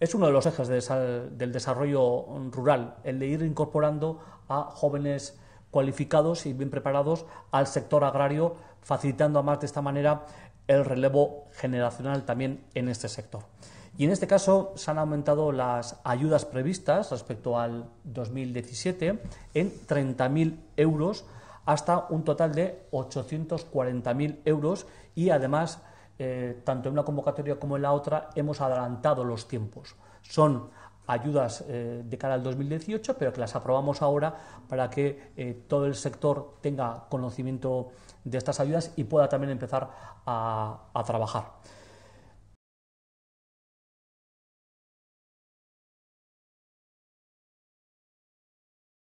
Es uno de los ejes del desarrollo rural, el de ir incorporando a jóvenes cualificados y bien preparados al sector agrario, facilitando además de esta manera el relevo generacional también en este sector. Y en este caso se han aumentado las ayudas previstas respecto al 2017 en 30.000 euros hasta un total de 840.000 euros y además eh, tanto en una convocatoria como en la otra, hemos adelantado los tiempos. Son ayudas eh, de cara al 2018, pero que las aprobamos ahora para que eh, todo el sector tenga conocimiento de estas ayudas y pueda también empezar a trabajar.